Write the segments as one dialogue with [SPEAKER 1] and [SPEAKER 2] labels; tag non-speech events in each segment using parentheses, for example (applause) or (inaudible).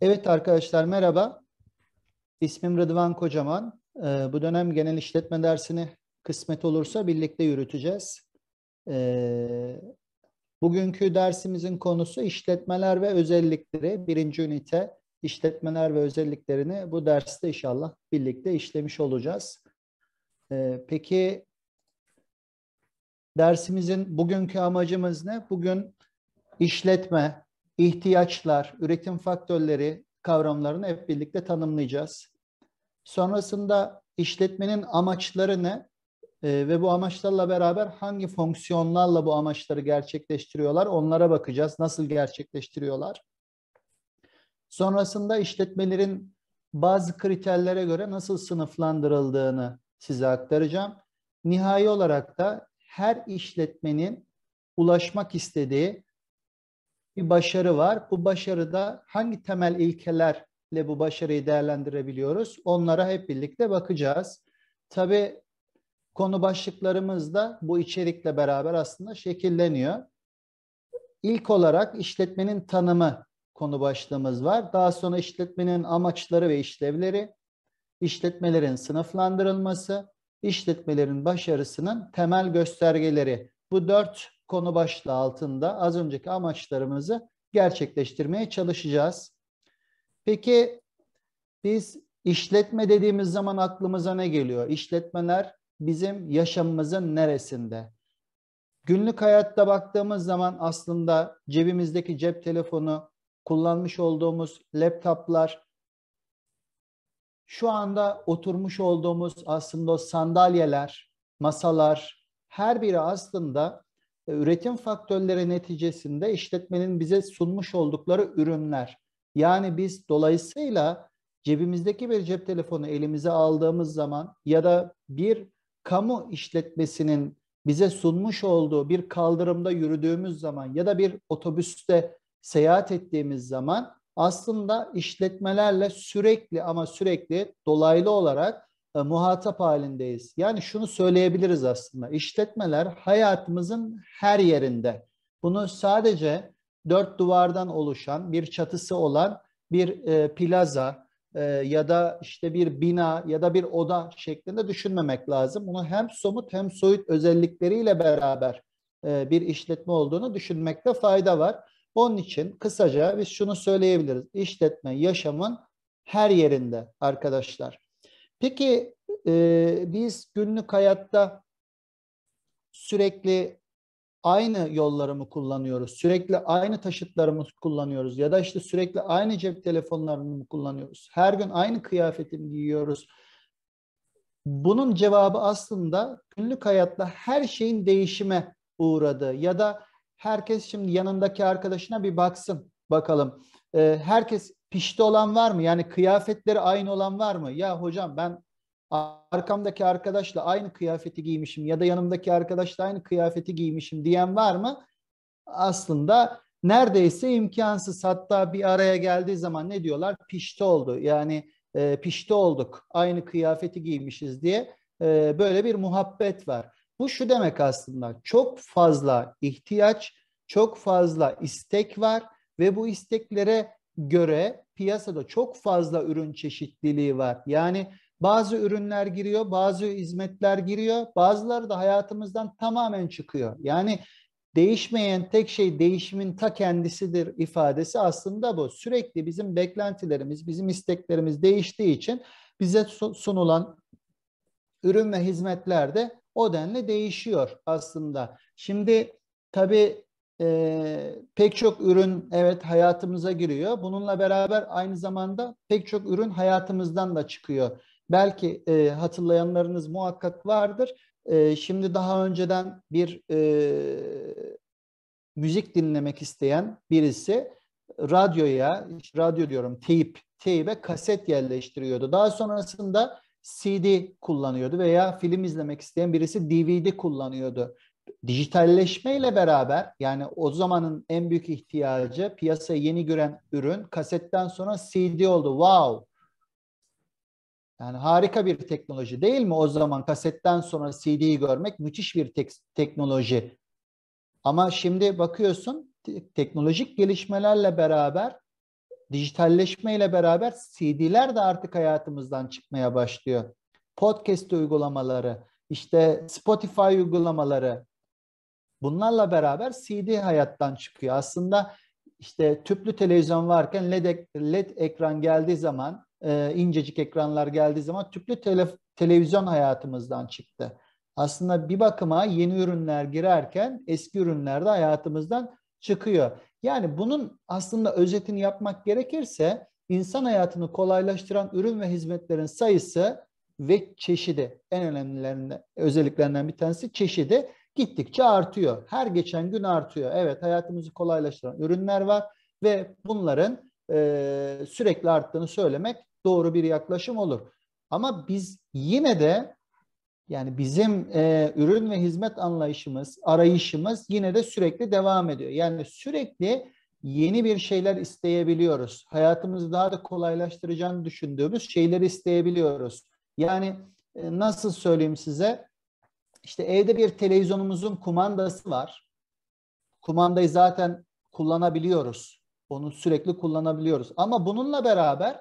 [SPEAKER 1] Evet arkadaşlar merhaba. İsmim Rıdvan Kocaman. Ee, bu dönem genel işletme dersini kısmet olursa birlikte yürüteceğiz. Ee, bugünkü dersimizin konusu işletmeler ve özellikleri. Birinci ünite işletmeler ve özelliklerini bu derste inşallah birlikte işlemiş olacağız. Ee, peki dersimizin bugünkü amacımız ne? Bugün işletme, ihtiyaçlar, üretim faktörleri kavramlarını hep birlikte tanımlayacağız. Sonrasında işletmenin amaçlarını e, ve bu amaçlarla beraber hangi fonksiyonlarla bu amaçları gerçekleştiriyorlar onlara bakacağız. Nasıl gerçekleştiriyorlar? Sonrasında işletmelerin bazı kriterlere göre nasıl sınıflandırıldığını size aktaracağım. Nihai olarak da her işletmenin ulaşmak istediği bir başarı var. Bu başarıda hangi temel ilkelerle bu başarıyı değerlendirebiliyoruz? Onlara hep birlikte bakacağız. Tabii konu başlıklarımız da bu içerikle beraber aslında şekilleniyor. İlk olarak işletmenin tanımı konu başlığımız var. Daha sonra işletmenin amaçları ve işlevleri, işletmelerin sınıflandırılması, işletmelerin başarısının temel göstergeleri. Bu dört konu başlığı altında az önceki amaçlarımızı gerçekleştirmeye çalışacağız. Peki biz işletme dediğimiz zaman aklımıza ne geliyor? İşletmeler bizim yaşamımızın neresinde? Günlük hayatta baktığımız zaman aslında cebimizdeki cep telefonu, kullanmış olduğumuz laptoplar, şu anda oturmuş olduğumuz aslında o sandalyeler, masalar, her biri aslında e, üretim faktörleri neticesinde işletmenin bize sunmuş oldukları ürünler. Yani biz dolayısıyla cebimizdeki bir cep telefonu elimize aldığımız zaman ya da bir kamu işletmesinin bize sunmuş olduğu bir kaldırımda yürüdüğümüz zaman ya da bir otobüste seyahat ettiğimiz zaman aslında işletmelerle sürekli ama sürekli dolaylı olarak e, muhatap halindeyiz. Yani şunu söyleyebiliriz aslında. İşletmeler hayatımızın her yerinde. Bunu sadece dört duvardan oluşan, bir çatısı olan bir e, plaza e, ya da işte bir bina ya da bir oda şeklinde düşünmemek lazım. Bunu hem somut hem soyut özellikleriyle beraber e, bir işletme olduğunu düşünmekte fayda var. Onun için kısaca biz şunu söyleyebiliriz. İşletme yaşamın her yerinde arkadaşlar. Peki e, biz günlük hayatta sürekli aynı yolları mı kullanıyoruz? Sürekli aynı taşıtlarımız kullanıyoruz? Ya da işte sürekli aynı cep telefonlarını mı kullanıyoruz? Her gün aynı kıyafeti mi giyiyoruz? Bunun cevabı aslında günlük hayatta her şeyin değişime uğradığı ya da herkes şimdi yanındaki arkadaşına bir baksın bakalım. Ee, herkes pişti olan var mı? Yani kıyafetleri aynı olan var mı? Ya hocam ben arkamdaki arkadaşla aynı kıyafeti giymişim ya da yanımdaki arkadaşla aynı kıyafeti giymişim diyen var mı? Aslında neredeyse imkansız. Hatta bir araya geldiği zaman ne diyorlar? Pişti oldu. Yani e, pişti olduk. Aynı kıyafeti giymişiz diye e, böyle bir muhabbet var. Bu şu demek aslında çok fazla ihtiyaç, çok fazla istek var ve bu isteklere göre piyasada çok fazla ürün çeşitliliği var. Yani bazı ürünler giriyor, bazı hizmetler giriyor, bazıları da hayatımızdan tamamen çıkıyor. Yani değişmeyen tek şey değişimin ta kendisidir ifadesi aslında bu. Sürekli bizim beklentilerimiz, bizim isteklerimiz değiştiği için bize sunulan ürün ve hizmetler de o denli değişiyor aslında. Şimdi tabii e, pek çok ürün evet hayatımıza giriyor. Bununla beraber aynı zamanda pek çok ürün hayatımızdan da çıkıyor. Belki e, hatırlayanlarınız muhakkak vardır. E, şimdi daha önceden bir e, müzik dinlemek isteyen birisi radyoya, radyo diyorum teyip, teybe kaset yerleştiriyordu. Daha sonrasında CD kullanıyordu veya film izlemek isteyen birisi DVD kullanıyordu dijitalleşmeyle beraber yani o zamanın en büyük ihtiyacı piyasaya yeni gören ürün kasetten sonra CD oldu. Wow! Yani harika bir teknoloji değil mi o zaman kasetten sonra CD'yi görmek müthiş bir tek teknoloji. Ama şimdi bakıyorsun teknolojik gelişmelerle beraber dijitalleşmeyle beraber CD'ler de artık hayatımızdan çıkmaya başlıyor. Podcast uygulamaları, işte Spotify uygulamaları, Bunlarla beraber CD hayattan çıkıyor. Aslında işte tüplü televizyon varken LED, LED ekran geldiği zaman, e, incecik ekranlar geldiği zaman tüplü tele, televizyon hayatımızdan çıktı. Aslında bir bakıma yeni ürünler girerken eski ürünler de hayatımızdan çıkıyor. Yani bunun aslında özetini yapmak gerekirse insan hayatını kolaylaştıran ürün ve hizmetlerin sayısı ve çeşidi en önemlilerinden özelliklerinden bir tanesi çeşidi gittikçe artıyor. Her geçen gün artıyor. Evet hayatımızı kolaylaştıran ürünler var ve bunların e, sürekli arttığını söylemek doğru bir yaklaşım olur. Ama biz yine de yani bizim e, ürün ve hizmet anlayışımız, arayışımız yine de sürekli devam ediyor. Yani sürekli yeni bir şeyler isteyebiliyoruz. Hayatımızı daha da kolaylaştıracağını düşündüğümüz şeyleri isteyebiliyoruz. Yani e, nasıl söyleyeyim size? İşte evde bir televizyonumuzun kumandası var. Kumandayı zaten kullanabiliyoruz. Onu sürekli kullanabiliyoruz. Ama bununla beraber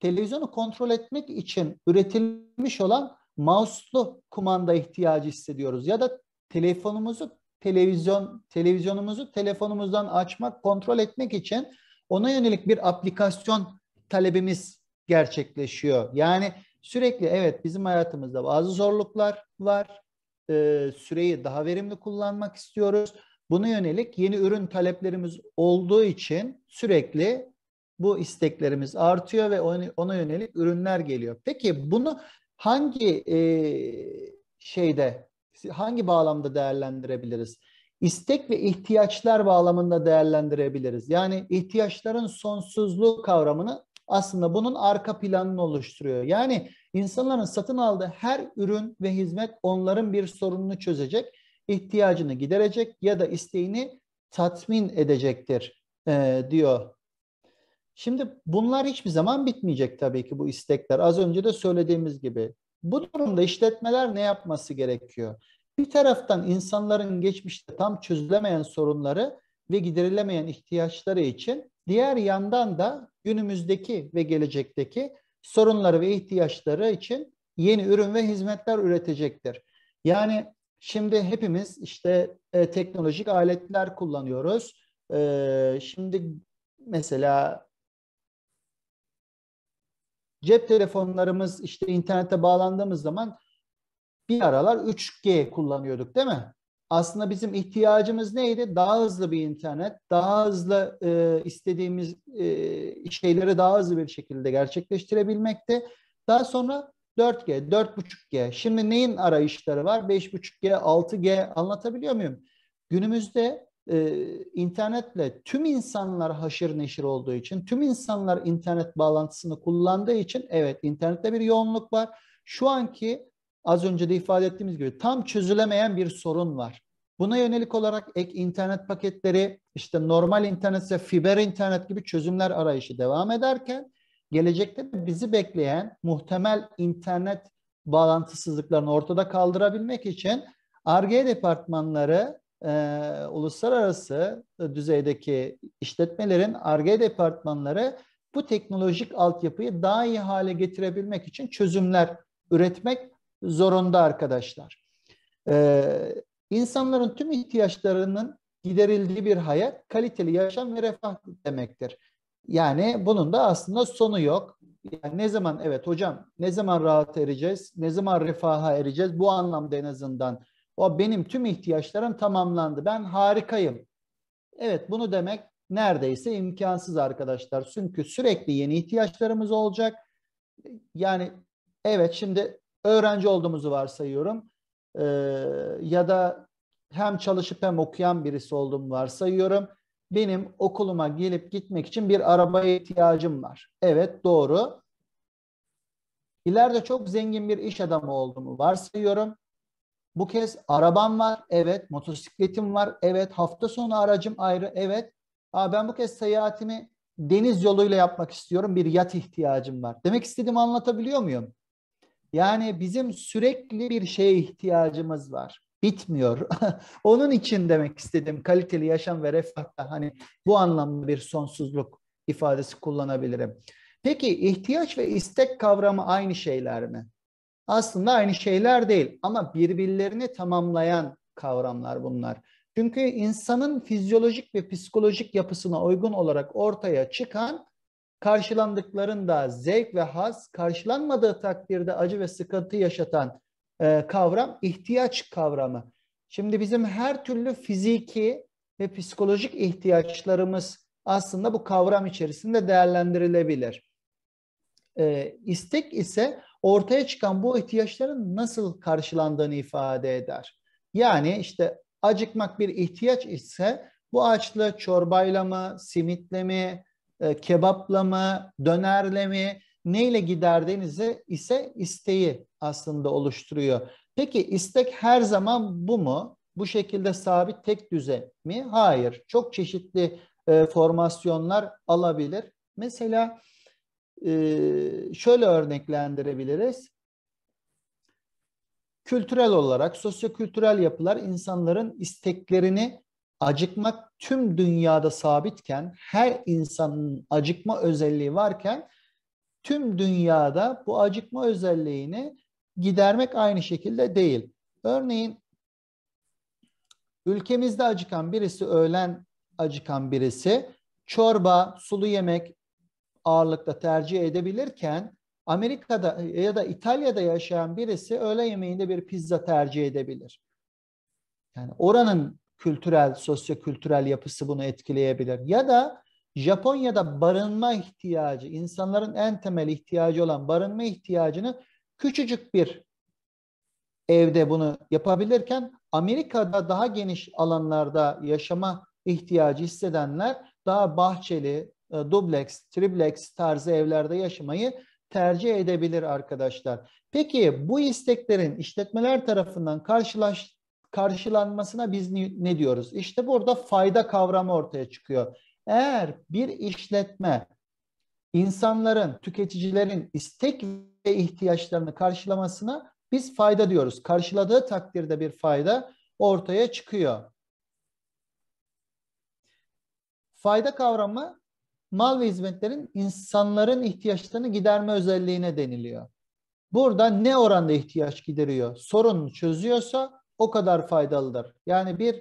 [SPEAKER 1] televizyonu kontrol etmek için üretilmiş olan mouse'lu kumanda ihtiyacı hissediyoruz. Ya da telefonumuzu televizyon televizyonumuzu telefonumuzdan açmak, kontrol etmek için ona yönelik bir aplikasyon talebimiz gerçekleşiyor. Yani sürekli evet bizim hayatımızda bazı zorluklar var e, süreyi daha verimli kullanmak istiyoruz. Buna yönelik yeni ürün taleplerimiz olduğu için sürekli bu isteklerimiz artıyor ve ona yönelik ürünler geliyor. Peki bunu hangi e, şeyde, hangi bağlamda değerlendirebiliriz? İstek ve ihtiyaçlar bağlamında değerlendirebiliriz. Yani ihtiyaçların sonsuzluğu kavramını aslında bunun arka planını oluşturuyor. Yani insanların satın aldığı her ürün ve hizmet onların bir sorununu çözecek, ihtiyacını giderecek ya da isteğini tatmin edecektir e, diyor. Şimdi bunlar hiçbir zaman bitmeyecek tabii ki bu istekler. Az önce de söylediğimiz gibi. Bu durumda işletmeler ne yapması gerekiyor? Bir taraftan insanların geçmişte tam çözülemeyen sorunları ve giderilemeyen ihtiyaçları için diğer yandan da günümüzdeki ve gelecekteki sorunları ve ihtiyaçları için yeni ürün ve hizmetler üretecektir. Yani şimdi hepimiz işte e, teknolojik aletler kullanıyoruz. E, şimdi mesela cep telefonlarımız işte internete bağlandığımız zaman bir aralar 3G kullanıyorduk değil mi? aslında bizim ihtiyacımız neydi? Daha hızlı bir internet, daha hızlı e, istediğimiz e, şeyleri daha hızlı bir şekilde gerçekleştirebilmekti. Daha sonra 4G, 4.5G. Şimdi neyin arayışları var? 5.5G, 6G anlatabiliyor muyum? Günümüzde e, internetle tüm insanlar haşır neşir olduğu için, tüm insanlar internet bağlantısını kullandığı için evet internette bir yoğunluk var. Şu anki az önce de ifade ettiğimiz gibi tam çözülemeyen bir sorun var. Buna yönelik olarak ek internet paketleri, işte normal internetse fiber internet gibi çözümler arayışı devam ederken gelecekte de bizi bekleyen muhtemel internet bağlantısızlıklarını ortada kaldırabilmek için ARGE departmanları e, uluslararası düzeydeki işletmelerin ARGE departmanları bu teknolojik altyapıyı daha iyi hale getirebilmek için çözümler üretmek zorunda arkadaşlar. Ee, insanların tüm ihtiyaçlarının giderildiği bir hayat kaliteli yaşam ve refah demektir. Yani bunun da aslında sonu yok. Yani ne zaman evet hocam ne zaman rahat ereceğiz, ne zaman refaha ereceğiz bu anlamda en azından. O benim tüm ihtiyaçlarım tamamlandı. Ben harikayım. Evet bunu demek neredeyse imkansız arkadaşlar. Çünkü sürekli yeni ihtiyaçlarımız olacak. Yani evet şimdi öğrenci olduğumuzu varsayıyorum. E, ya da hem çalışıp hem okuyan birisi olduğumu varsayıyorum. Benim okuluma gelip gitmek için bir arabaya ihtiyacım var. Evet doğru. İleride çok zengin bir iş adamı olduğumu varsayıyorum. Bu kez arabam var, evet. Motosikletim var, evet. Hafta sonu aracım ayrı, evet. Aa, ben bu kez seyahatimi deniz yoluyla yapmak istiyorum. Bir yat ihtiyacım var. Demek istediğimi anlatabiliyor muyum? Yani bizim sürekli bir şeye ihtiyacımız var. Bitmiyor. (laughs) Onun için demek istedim kaliteli yaşam ve refahta hani bu anlamda bir sonsuzluk ifadesi kullanabilirim. Peki ihtiyaç ve istek kavramı aynı şeyler mi? Aslında aynı şeyler değil ama birbirlerini tamamlayan kavramlar bunlar. Çünkü insanın fizyolojik ve psikolojik yapısına uygun olarak ortaya çıkan karşılandıklarında zevk ve haz, karşılanmadığı takdirde acı ve sıkıntı yaşatan e, kavram ihtiyaç kavramı. Şimdi bizim her türlü fiziki ve psikolojik ihtiyaçlarımız aslında bu kavram içerisinde değerlendirilebilir. E, istek ise ortaya çıkan bu ihtiyaçların nasıl karşılandığını ifade eder. Yani işte acıkmak bir ihtiyaç ise bu açlığı çorbayla mı, simitle mi, e, kebapla mı, dönerle mi, neyle giderdiğinizi ise isteği aslında oluşturuyor. Peki istek her zaman bu mu? Bu şekilde sabit tek düze mi? Hayır. Çok çeşitli e, formasyonlar alabilir. Mesela e, şöyle örneklendirebiliriz. Kültürel olarak sosyokültürel yapılar insanların isteklerini acıkmak tüm dünyada sabitken her insanın acıkma özelliği varken tüm dünyada bu acıkma özelliğini gidermek aynı şekilde değil. Örneğin ülkemizde acıkan birisi öğlen acıkan birisi çorba, sulu yemek ağırlıkta tercih edebilirken Amerika'da ya da İtalya'da yaşayan birisi öğle yemeğinde bir pizza tercih edebilir. Yani oranın kültürel, sosyokültürel yapısı bunu etkileyebilir. Ya da Japonya'da barınma ihtiyacı, insanların en temel ihtiyacı olan barınma ihtiyacını küçücük bir evde bunu yapabilirken Amerika'da daha geniş alanlarda yaşama ihtiyacı hissedenler daha bahçeli, e, dubleks, triplex tarzı evlerde yaşamayı tercih edebilir arkadaşlar. Peki bu isteklerin işletmeler tarafından karşılaş, karşılanmasına biz ne diyoruz? İşte burada fayda kavramı ortaya çıkıyor. Eğer bir işletme insanların, tüketicilerin istek ve ihtiyaçlarını karşılamasına biz fayda diyoruz. Karşıladığı takdirde bir fayda ortaya çıkıyor. Fayda kavramı mal ve hizmetlerin insanların ihtiyaçlarını giderme özelliğine deniliyor. Burada ne oranda ihtiyaç gideriyor? Sorun çözüyorsa o kadar faydalıdır. Yani bir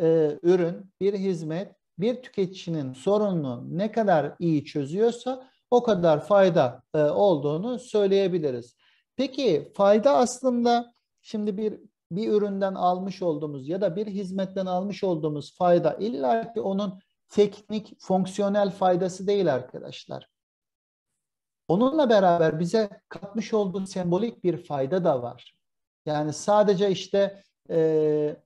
[SPEAKER 1] e, ürün, bir hizmet, bir tüketicinin sorununu ne kadar iyi çözüyorsa o kadar fayda e, olduğunu söyleyebiliriz. Peki fayda aslında şimdi bir bir üründen almış olduğumuz ya da bir hizmetten almış olduğumuz fayda illa ki onun teknik, fonksiyonel faydası değil arkadaşlar. Onunla beraber bize katmış olduğu sembolik bir fayda da var. Yani sadece işte e,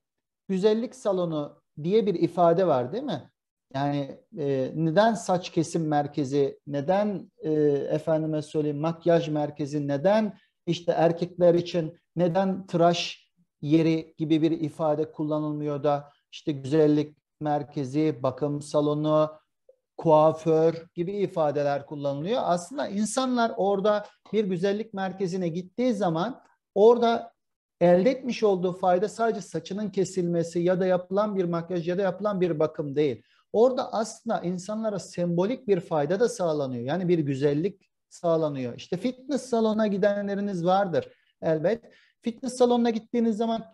[SPEAKER 1] güzellik salonu diye bir ifade var değil mi? Yani e, neden saç kesim merkezi, neden e, efendime söyleyeyim makyaj merkezi, neden işte erkekler için neden tıraş yeri gibi bir ifade kullanılmıyor da işte güzellik merkezi, bakım salonu, kuaför gibi ifadeler kullanılıyor. Aslında insanlar orada bir güzellik merkezine gittiği zaman orada elde etmiş olduğu fayda sadece saçının kesilmesi ya da yapılan bir makyaj ya da yapılan bir bakım değil. Orada aslında insanlara sembolik bir fayda da sağlanıyor. Yani bir güzellik sağlanıyor. İşte fitness salonuna gidenleriniz vardır elbet. Fitness salonuna gittiğiniz zaman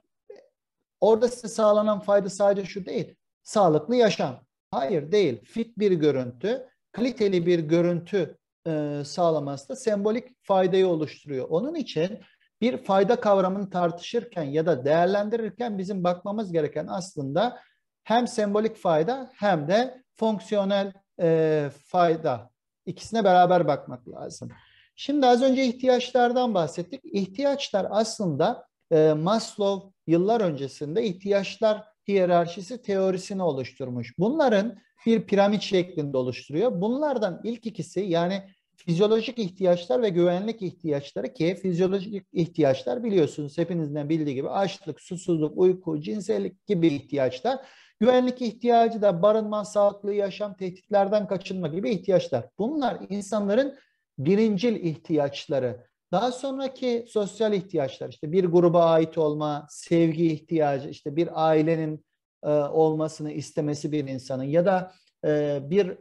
[SPEAKER 1] orada size sağlanan fayda sadece şu değil. Sağlıklı yaşam. Hayır değil. Fit bir görüntü, kaliteli bir görüntü e, sağlaması da sembolik faydayı oluşturuyor. Onun için bir fayda kavramını tartışırken ya da değerlendirirken bizim bakmamız gereken aslında hem sembolik fayda hem de fonksiyonel e, fayda. İkisine beraber bakmak lazım. Şimdi az önce ihtiyaçlardan bahsettik. İhtiyaçlar aslında e, Maslow yıllar öncesinde ihtiyaçlar hiyerarşisi teorisini oluşturmuş. Bunların bir piramit şeklinde oluşturuyor. Bunlardan ilk ikisi yani fizyolojik ihtiyaçlar ve güvenlik ihtiyaçları ki fizyolojik ihtiyaçlar biliyorsunuz hepinizden bildiği gibi açlık, susuzluk, uyku, cinsellik gibi ihtiyaçlar. Güvenlik ihtiyacı da barınma, sağlıklı yaşam, tehditlerden kaçınma gibi ihtiyaçlar. Bunlar insanların birincil ihtiyaçları. Daha sonraki sosyal ihtiyaçlar işte bir gruba ait olma, sevgi ihtiyacı, işte bir ailenin e, olmasını istemesi bir insanın ya da e, bir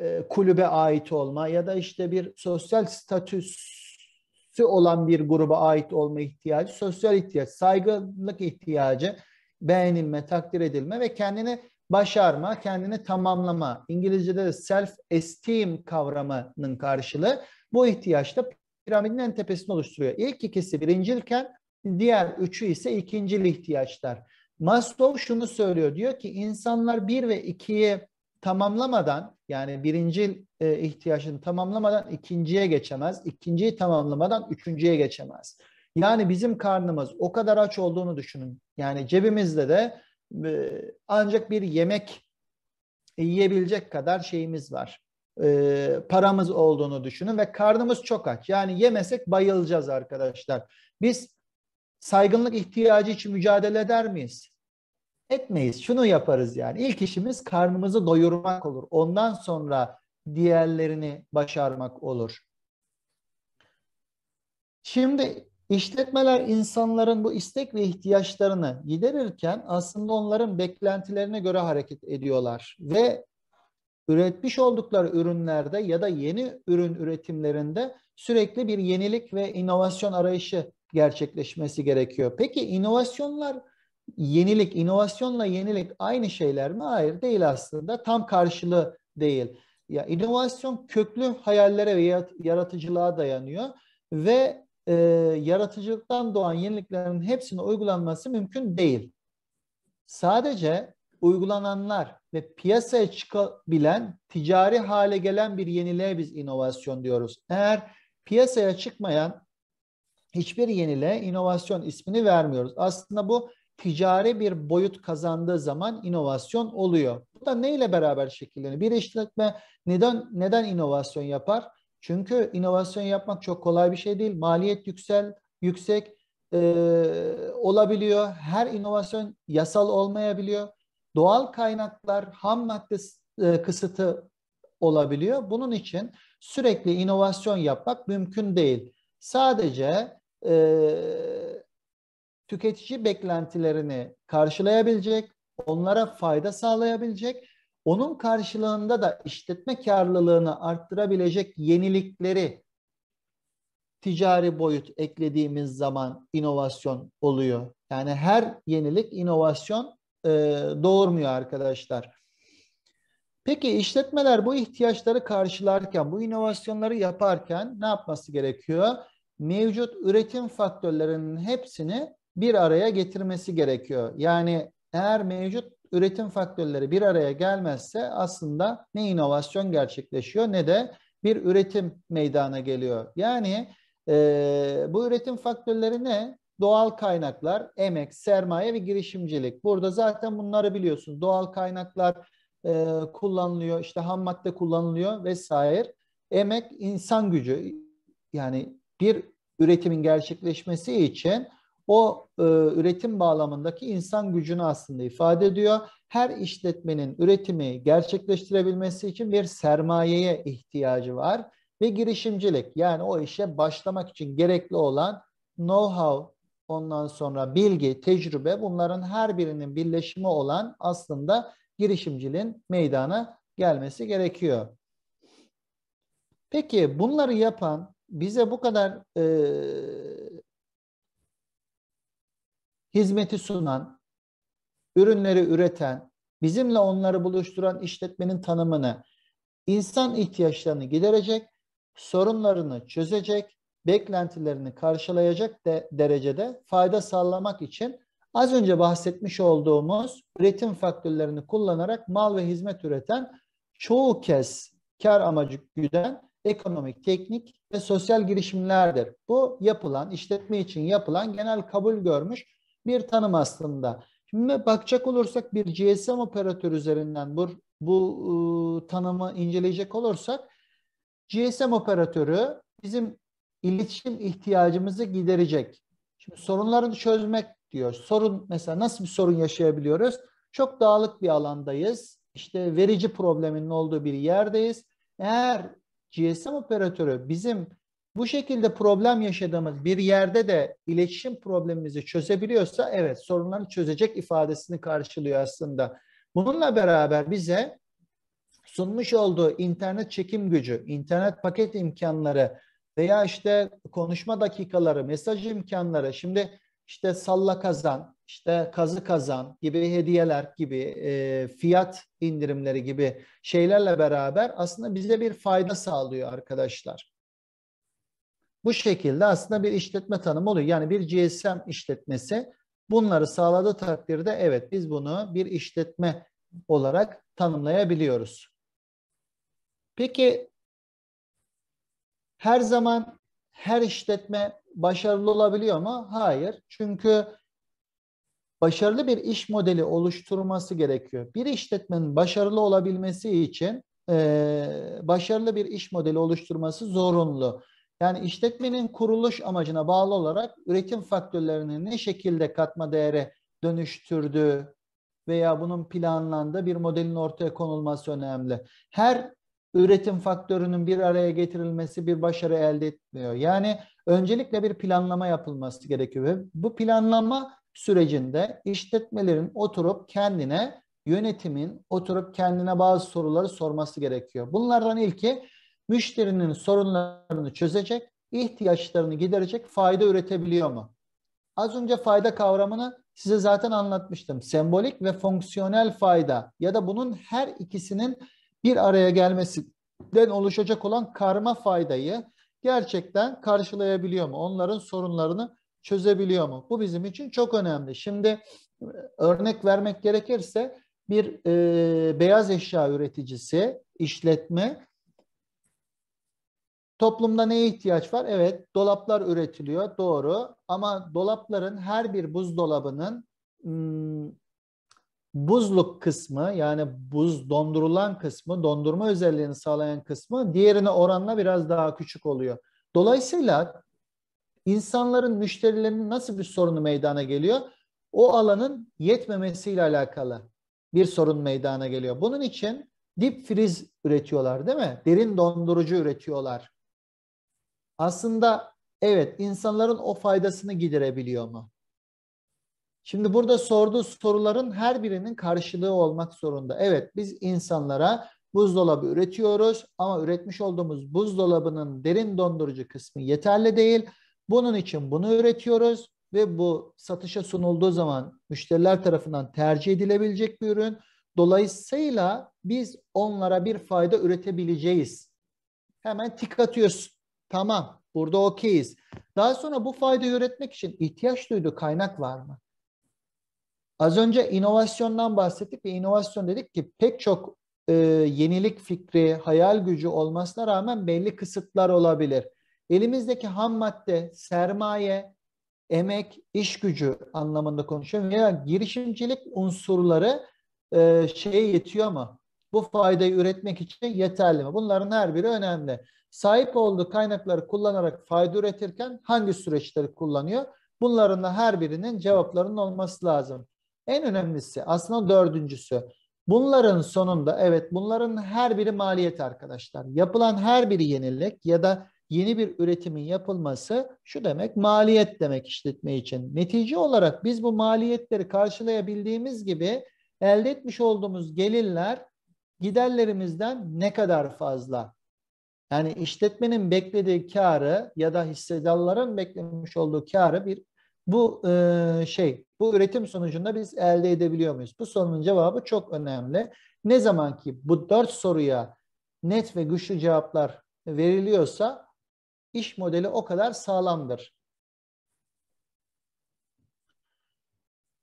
[SPEAKER 1] e, kulübe ait olma ya da işte bir sosyal statüsü olan bir gruba ait olma ihtiyacı, sosyal ihtiyaç, saygınlık ihtiyacı, beğenilme, takdir edilme ve kendini başarma, kendini tamamlama. İngilizce'de de self-esteem kavramının karşılığı bu ihtiyaçta piramidin en tepesini oluşturuyor. İlk ikisi birincilken diğer üçü ise ikincil ihtiyaçlar. Maslow şunu söylüyor diyor ki insanlar bir ve ikiyi tamamlamadan yani birinci e, ihtiyacını tamamlamadan ikinciye geçemez. İkinciyi tamamlamadan üçüncüye geçemez. Yani bizim karnımız o kadar aç olduğunu düşünün. Yani cebimizde de e, ancak bir yemek yiyebilecek kadar şeyimiz var. E, paramız olduğunu düşünün ve karnımız çok aç. Yani yemesek bayılacağız arkadaşlar. Biz saygınlık ihtiyacı için mücadele eder miyiz? etmeyiz. Şunu yaparız yani. İlk işimiz karnımızı doyurmak olur. Ondan sonra diğerlerini başarmak olur. Şimdi işletmeler insanların bu istek ve ihtiyaçlarını giderirken aslında onların beklentilerine göre hareket ediyorlar ve üretmiş oldukları ürünlerde ya da yeni ürün üretimlerinde sürekli bir yenilik ve inovasyon arayışı gerçekleşmesi gerekiyor. Peki inovasyonlar yenilik, inovasyonla yenilik aynı şeyler mi? Hayır değil aslında. Tam karşılığı değil. Ya inovasyon köklü hayallere ve yaratıcılığa dayanıyor ve e, yaratıcılıktan doğan yeniliklerin hepsine uygulanması mümkün değil. Sadece uygulananlar ve piyasaya çıkabilen, ticari hale gelen bir yeniliğe biz inovasyon diyoruz. Eğer piyasaya çıkmayan hiçbir yeniliğe inovasyon ismini vermiyoruz. Aslında bu ticari bir boyut kazandığı zaman inovasyon oluyor. Bu da neyle beraber şekilleniyor? Bir işletme neden neden inovasyon yapar? Çünkü inovasyon yapmak çok kolay bir şey değil. Maliyet yüksel, yüksek e, olabiliyor. Her inovasyon yasal olmayabiliyor. Doğal kaynaklar, ham madde e, kısıtı olabiliyor. Bunun için sürekli inovasyon yapmak mümkün değil. Sadece e, tüketici beklentilerini karşılayabilecek, onlara fayda sağlayabilecek, onun karşılığında da işletme karlılığını arttırabilecek yenilikleri ticari boyut eklediğimiz zaman inovasyon oluyor. Yani her yenilik inovasyon e, doğurmuyor arkadaşlar. Peki işletmeler bu ihtiyaçları karşılarken, bu inovasyonları yaparken ne yapması gerekiyor? Mevcut üretim faktörlerinin hepsini bir araya getirmesi gerekiyor. Yani eğer mevcut üretim faktörleri bir araya gelmezse aslında ne inovasyon gerçekleşiyor ne de bir üretim meydana geliyor. Yani e, bu üretim faktörleri ne? Doğal kaynaklar, emek, sermaye ve girişimcilik. Burada zaten bunları biliyorsun. Doğal kaynaklar e, kullanılıyor, işte ham madde kullanılıyor vesaire. Emek, insan gücü. Yani bir üretimin gerçekleşmesi için o e, üretim bağlamındaki insan gücünü aslında ifade ediyor. Her işletmenin üretimi gerçekleştirebilmesi için bir sermayeye ihtiyacı var ve girişimcilik yani o işe başlamak için gerekli olan know-how, ondan sonra bilgi, tecrübe bunların her birinin birleşimi olan aslında girişimciliğin meydana gelmesi gerekiyor. Peki bunları yapan bize bu kadar e, hizmeti sunan, ürünleri üreten, bizimle onları buluşturan işletmenin tanımını, insan ihtiyaçlarını giderecek, sorunlarını çözecek, beklentilerini karşılayacak de, derecede fayda sağlamak için az önce bahsetmiş olduğumuz üretim faktörlerini kullanarak mal ve hizmet üreten çoğu kez kar amacı güden ekonomik, teknik ve sosyal girişimlerdir. Bu yapılan, işletme için yapılan genel kabul görmüş bir tanım aslında. Şimdi bakacak olursak bir GSM operatör üzerinden bu, bu e, tanımı inceleyecek olursak GSM operatörü bizim iletişim ihtiyacımızı giderecek. Şimdi sorunları çözmek diyor. Sorun mesela nasıl bir sorun yaşayabiliyoruz? Çok dağlık bir alandayız. İşte verici probleminin olduğu bir yerdeyiz. Eğer GSM operatörü bizim bu şekilde problem yaşadığımız bir yerde de iletişim problemimizi çözebiliyorsa evet sorunları çözecek ifadesini karşılıyor aslında. Bununla beraber bize sunmuş olduğu internet çekim gücü, internet paket imkanları veya işte konuşma dakikaları, mesaj imkanları şimdi işte salla kazan, işte kazı kazan gibi hediyeler gibi e, fiyat indirimleri gibi şeylerle beraber aslında bize bir fayda sağlıyor arkadaşlar. Bu şekilde aslında bir işletme tanımı oluyor. Yani bir GSM işletmesi bunları sağladığı takdirde evet biz bunu bir işletme olarak tanımlayabiliyoruz. Peki her zaman her işletme başarılı olabiliyor mu? Hayır. Çünkü başarılı bir iş modeli oluşturması gerekiyor. Bir işletmenin başarılı olabilmesi için e, başarılı bir iş modeli oluşturması zorunlu. Yani işletmenin kuruluş amacına bağlı olarak üretim faktörlerini ne şekilde katma değere dönüştürdüğü veya bunun planlandığı bir modelin ortaya konulması önemli. Her üretim faktörünün bir araya getirilmesi bir başarı elde etmiyor. Yani öncelikle bir planlama yapılması gerekiyor. Ve bu planlama sürecinde işletmelerin oturup kendine yönetimin oturup kendine bazı soruları sorması gerekiyor. Bunlardan ilki müşterinin sorunlarını çözecek, ihtiyaçlarını giderecek fayda üretebiliyor mu? Az önce fayda kavramını size zaten anlatmıştım. Sembolik ve fonksiyonel fayda ya da bunun her ikisinin bir araya gelmesinden oluşacak olan karma faydayı gerçekten karşılayabiliyor mu? Onların sorunlarını çözebiliyor mu? Bu bizim için çok önemli. Şimdi e, örnek vermek gerekirse bir e, beyaz eşya üreticisi, işletme Toplumda neye ihtiyaç var? Evet, dolaplar üretiliyor, doğru. Ama dolapların her bir buzdolabının hmm, buzluk kısmı yani buz dondurulan kısmı, dondurma özelliğini sağlayan kısmı diğerine oranla biraz daha küçük oluyor. Dolayısıyla insanların, müşterilerinin nasıl bir sorunu meydana geliyor? O alanın yetmemesiyle alakalı bir sorun meydana geliyor. Bunun için deep freeze üretiyorlar değil mi? Derin dondurucu üretiyorlar. Aslında evet insanların o faydasını giderebiliyor mu? Şimdi burada sorduğu soruların her birinin karşılığı olmak zorunda. Evet biz insanlara buzdolabı üretiyoruz ama üretmiş olduğumuz buzdolabının derin dondurucu kısmı yeterli değil. Bunun için bunu üretiyoruz ve bu satışa sunulduğu zaman müşteriler tarafından tercih edilebilecek bir ürün. Dolayısıyla biz onlara bir fayda üretebileceğiz. Hemen tik atıyorsun. Tamam. Burada okeyiz. Daha sonra bu faydayı üretmek için ihtiyaç duyduğu kaynak var mı? Az önce inovasyondan bahsettik ve inovasyon dedik ki pek çok e, yenilik fikri, hayal gücü olmasına rağmen belli kısıtlar olabilir. Elimizdeki ham madde, sermaye, emek, iş gücü anlamında konuşuyorum. veya girişimcilik unsurları e, şeye yetiyor mu? Bu faydayı üretmek için yeterli mi? Bunların her biri önemli sahip olduğu kaynakları kullanarak fayda üretirken hangi süreçleri kullanıyor? Bunların da her birinin cevaplarının olması lazım. En önemlisi aslında dördüncüsü. Bunların sonunda evet bunların her biri maliyet arkadaşlar. Yapılan her biri yenilik ya da yeni bir üretimin yapılması şu demek maliyet demek işletme için. Netice olarak biz bu maliyetleri karşılayabildiğimiz gibi elde etmiş olduğumuz gelirler giderlerimizden ne kadar fazla? Yani işletmenin beklediği karı ya da hissedarların beklemiş olduğu karı bir bu e, şey bu üretim sonucunda biz elde edebiliyor muyuz? Bu sorunun cevabı çok önemli. Ne zaman ki bu dört soruya net ve güçlü cevaplar veriliyorsa iş modeli o kadar sağlamdır.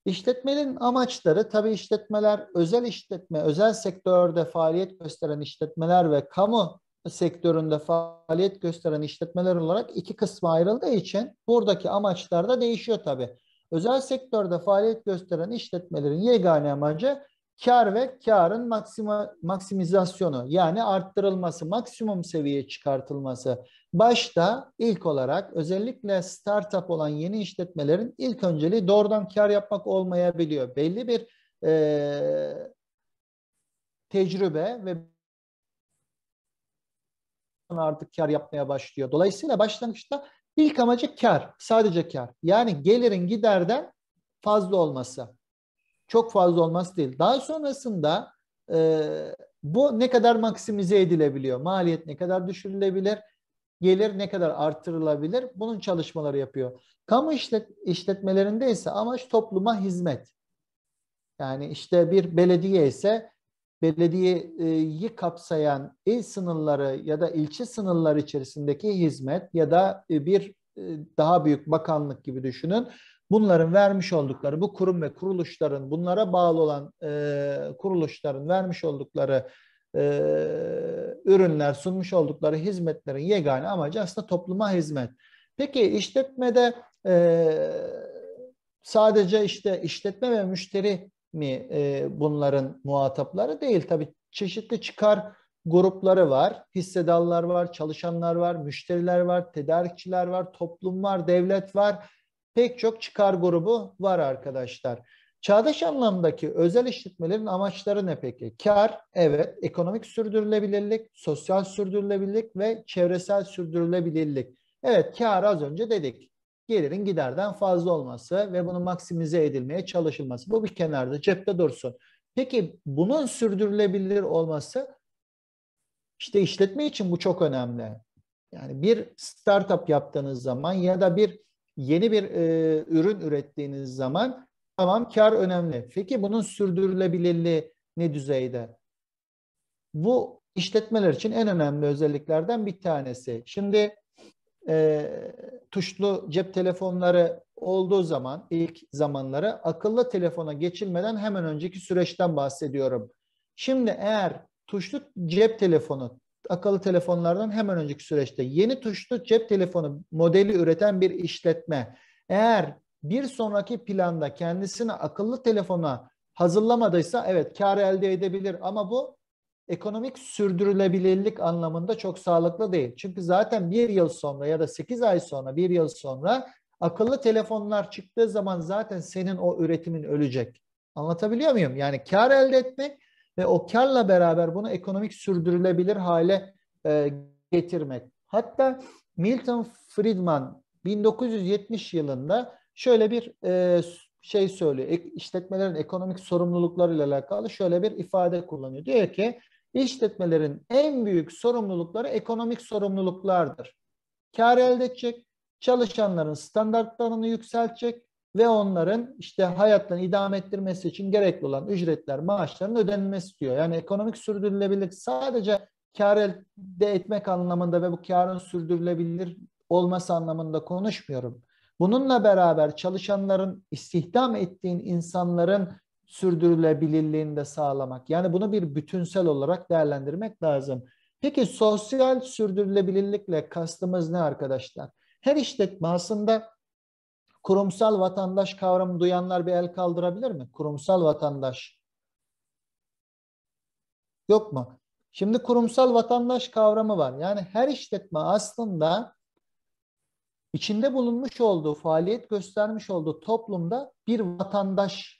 [SPEAKER 1] İşletmenin amaçları tabii işletmeler özel işletme, özel sektörde faaliyet gösteren işletmeler ve kamu sektöründe faaliyet gösteren işletmeler olarak iki kısma ayrıldığı için buradaki amaçlar da değişiyor tabii. Özel sektörde faaliyet gösteren işletmelerin yegane amacı kar ve karın maksima, maksimizasyonu yani arttırılması, maksimum seviyeye çıkartılması. Başta ilk olarak özellikle startup olan yeni işletmelerin ilk önceliği doğrudan kar yapmak olmayabiliyor. Belli bir e, tecrübe ve sonra artık kar yapmaya başlıyor. Dolayısıyla başlangıçta ilk amacı kar, sadece kar. Yani gelirin giderden fazla olması. Çok fazla olması değil. Daha sonrasında e, bu ne kadar maksimize edilebiliyor? Maliyet ne kadar düşürülebilir? Gelir ne kadar artırılabilir? Bunun çalışmaları yapıyor. Kamu işlet işletmelerinde ise amaç topluma hizmet. Yani işte bir belediye ise belediyeyi kapsayan il sınırları ya da ilçe sınırları içerisindeki hizmet ya da bir daha büyük bakanlık gibi düşünün. Bunların vermiş oldukları bu kurum ve kuruluşların bunlara bağlı olan e, kuruluşların vermiş oldukları e, ürünler sunmuş oldukları hizmetlerin yegane amacı aslında topluma hizmet. Peki işletmede e, sadece işte işletme ve müşteri mi e, bunların muhatapları? Değil tabi çeşitli çıkar grupları var, hissedarlar var, çalışanlar var, müşteriler var, tedarikçiler var, toplum var, devlet var. Pek çok çıkar grubu var arkadaşlar. Çağdaş anlamdaki özel işletmelerin amaçları ne peki? Kar, evet, ekonomik sürdürülebilirlik, sosyal sürdürülebilirlik ve çevresel sürdürülebilirlik. Evet, kar az önce dedik gelirin giderden fazla olması ve bunu maksimize edilmeye çalışılması. Bu bir kenarda cepte dursun. Peki bunun sürdürülebilir olması işte işletme için bu çok önemli. Yani bir startup yaptığınız zaman ya da bir yeni bir e, ürün ürettiğiniz zaman tamam kar önemli. Peki bunun sürdürülebilirliği ne düzeyde? Bu işletmeler için en önemli özelliklerden bir tanesi. Şimdi e, tuşlu cep telefonları olduğu zaman ilk zamanlara akıllı telefona geçilmeden hemen önceki süreçten bahsediyorum. Şimdi eğer tuşlu cep telefonu akıllı telefonlardan hemen önceki süreçte yeni tuşlu cep telefonu modeli üreten bir işletme eğer bir sonraki planda kendisini akıllı telefona hazırlamadıysa evet kar elde edebilir ama bu ekonomik sürdürülebilirlik anlamında çok sağlıklı değil. Çünkü zaten bir yıl sonra ya da sekiz ay sonra bir yıl sonra akıllı telefonlar çıktığı zaman zaten senin o üretimin ölecek. Anlatabiliyor muyum? Yani kar elde etmek ve o karla beraber bunu ekonomik sürdürülebilir hale e, getirmek. Hatta Milton Friedman 1970 yılında şöyle bir e, şey söylüyor. İşletmelerin işletmelerin ekonomik sorumluluklarıyla alakalı şöyle bir ifade kullanıyor. Diyor ki İşletmelerin en büyük sorumlulukları ekonomik sorumluluklardır. Kar elde edecek, çalışanların standartlarını yükseltecek ve onların işte hayatlarını idame ettirmesi için gerekli olan ücretler, maaşların ödenmesi diyor. Yani ekonomik sürdürülebilirlik sadece kar elde etmek anlamında ve bu karın sürdürülebilir olması anlamında konuşmuyorum. Bununla beraber çalışanların istihdam ettiğin insanların sürdürülebilirliğini de sağlamak. Yani bunu bir bütünsel olarak değerlendirmek lazım. Peki sosyal sürdürülebilirlikle kastımız ne arkadaşlar? Her işletme aslında kurumsal vatandaş kavramı duyanlar bir el kaldırabilir mi? Kurumsal vatandaş. Yok mu? Şimdi kurumsal vatandaş kavramı var. Yani her işletme aslında içinde bulunmuş olduğu, faaliyet göstermiş olduğu toplumda bir vatandaş